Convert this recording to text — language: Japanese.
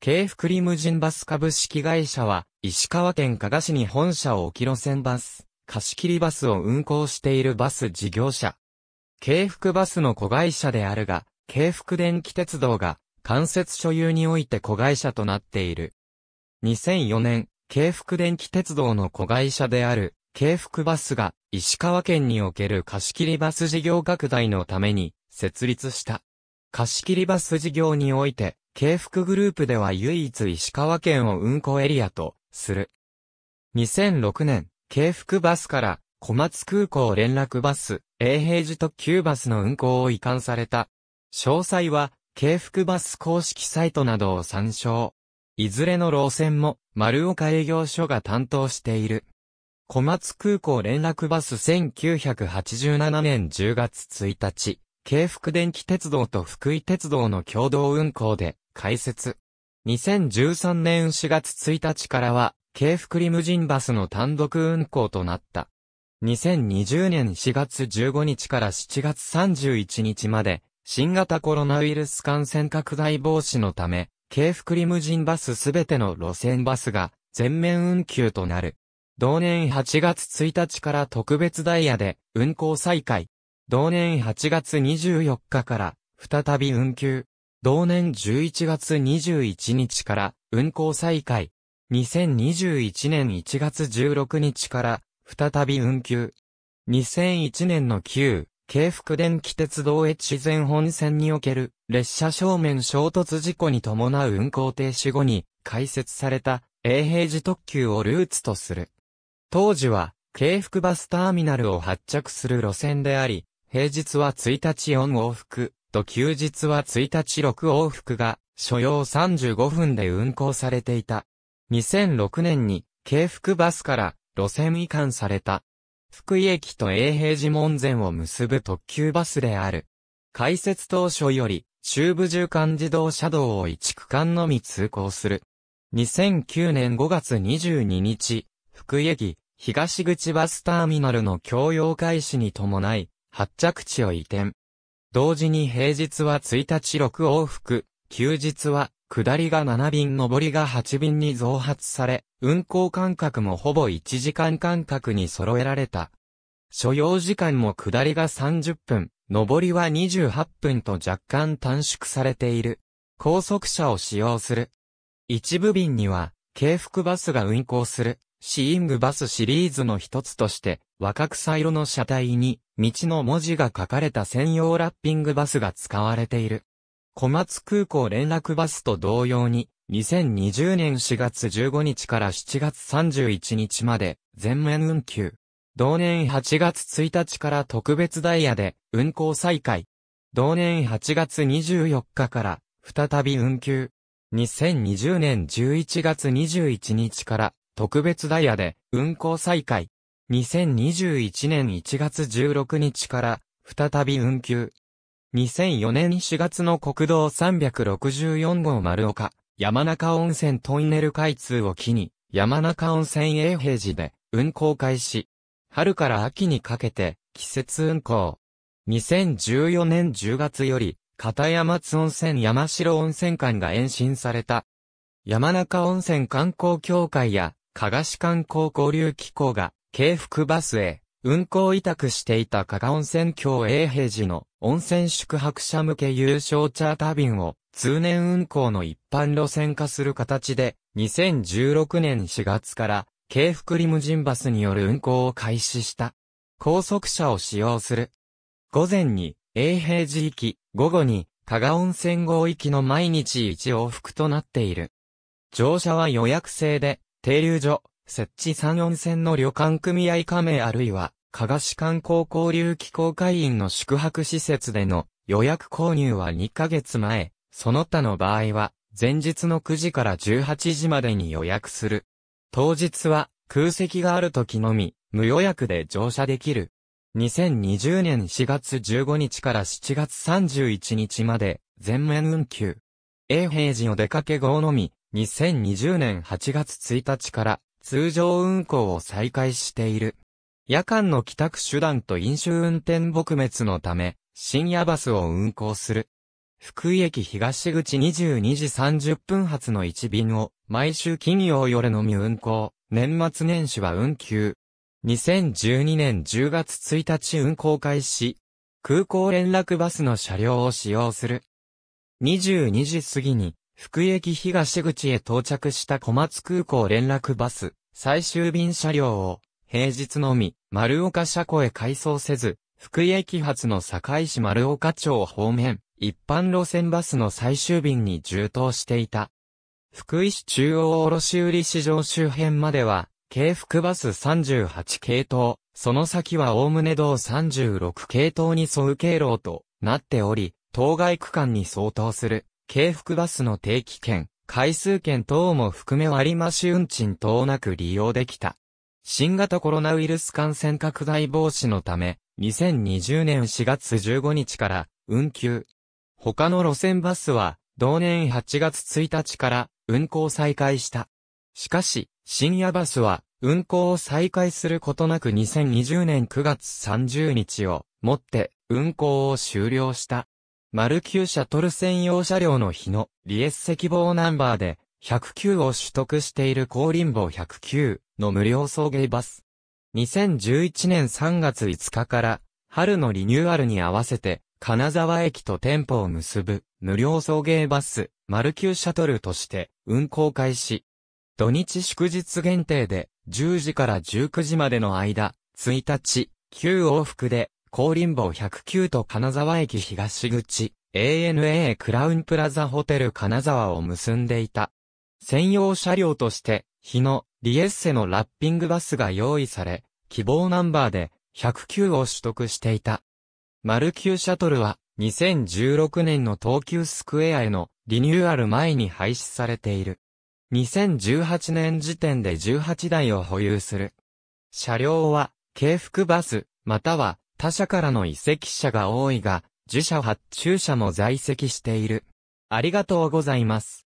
京福リムジンバス株式会社は、石川県加賀市に本社を置き路線バス、貸切バスを運行しているバス事業者。京福バスの子会社であるが、京福電気鉄道が、間接所有において子会社となっている。2004年、京福電気鉄道の子会社である、京福バスが、石川県における貸切バス事業拡大のために、設立した。貸切バス事業において、京福グループでは唯一石川県を運行エリアとする。2006年、京福バスから小松空港連絡バス、永平寺特急バスの運行を移管された。詳細は、京福バス公式サイトなどを参照。いずれの路線も、丸岡営業所が担当している。小松空港連絡バス1987年10月1日、京福電気鉄道と福井鉄道の共同運行で、開設。2013年4月1日からは、京福リムジンバスの単独運行となった。2020年4月15日から7月31日まで、新型コロナウイルス感染拡大防止のため、京福リムジンバスすべての路線バスが全面運休となる。同年8月1日から特別ダイヤで運行再開。同年8月24日から再び運休。同年11月21日から運行再開。2021年1月16日から再び運休。2001年の旧、京福電気鉄道越前本線における列車正面衝突事故に伴う運行停止後に開設された永平寺特急をルーツとする。当時は、京福バスターミナルを発着する路線であり、平日は1日4往復、と休日は1日6往復が、所要35分で運行されていた。2006年に、京福バスから路線移管された。福井駅と永平寺門前を結ぶ特急バスである。開設当初より、中部縦貫自動車道を一区間のみ通行する。2009年5月22日、福井駅、東口バスターミナルの共用開始に伴い、発着地を移転。同時に平日は1日6往復、休日は下りが7便上りが8便に増発され、運行間隔もほぼ1時間間隔に揃えられた。所要時間も下りが30分、上りは28分と若干短縮されている。高速車を使用する。一部便には、軽複バスが運行する、シーイングバスシリーズの一つとして、若草色の車体に、道の文字が書かれた専用ラッピングバスが使われている。小松空港連絡バスと同様に、2020年4月15日から7月31日まで全面運休。同年8月1日から特別ダイヤで運行再開。同年8月24日から再び運休。2020年11月21日から特別ダイヤで運行再開。2021年1月16日から再び運休。2004年4月の国道364号丸岡、山中温泉トンネル開通を機に、山中温泉永平寺で運行開始。春から秋にかけて季節運行。2014年10月より、片山津温泉山城温泉館が延伸された。山中温泉観光協会や、加賀市観光交流機構が京福バスへ、運行委託していた加賀温泉郷永平寺の温泉宿泊者向け優勝チャーター便を通年運行の一般路線化する形で2016年4月から京福リムジンバスによる運行を開始した。高速車を使用する。午前に永平寺行き、午後に加賀温泉号行きの毎日一往復となっている。乗車は予約制で、停留所、設置三温泉の旅館組合加盟あるいは、加賀市観光交流機構会員の宿泊施設での予約購入は2ヶ月前、その他の場合は、前日の9時から18時までに予約する。当日は空席がある時のみ、無予約で乗車できる。2020年4月15日から7月31日まで、全面運休。永平寺お出かけ号のみ、2020年8月1日から通常運行を再開している。夜間の帰宅手段と飲酒運転撲滅のため、深夜バスを運行する。福井駅東口22時30分発の1便を、毎週金曜夜のみ運行、年末年始は運休。2012年10月1日運行開始、空港連絡バスの車両を使用する。22時過ぎに、福井駅東口へ到着した小松空港連絡バス。最終便車両を、平日のみ、丸岡車庫へ改装せず、福井駅発の堺市丸岡町方面、一般路線バスの最終便に充当していた。福井市中央卸売市場周辺までは、京福バス38系統、その先は概ね道36系統に沿う経路となっており、当該区間に相当する、京福バスの定期券、回数券等も含め割増運賃等なく利用できた。新型コロナウイルス感染拡大防止のため、2020年4月15日から運休。他の路線バスは、同年8月1日から運行再開した。しかし、深夜バスは運行を再開することなく2020年9月30日をもって運行を終了した。丸シャトル専用車両の日の、リエス赤棒ナンバーで、109を取得している高林坊109の無料送迎バス。2011年3月5日から、春のリニューアルに合わせて、金沢駅と店舗を結ぶ、無料送迎バス、丸級シャトルとして、運行開始。土日祝日限定で、10時から19時までの間、1日、9往復で、高林坊109と金沢駅東口、ANA クラウンプラザホテル金沢を結んでいた。専用車両として、日野、リエッセのラッピングバスが用意され、希望ナンバーで109を取得していた。マルキューシャトルは、2016年の東急スクエアへのリニューアル前に廃止されている。2018年時点で18台を保有する。車両は、軽複バス、または他社からの移籍者が多いが、自社発注者も在籍している。ありがとうございます。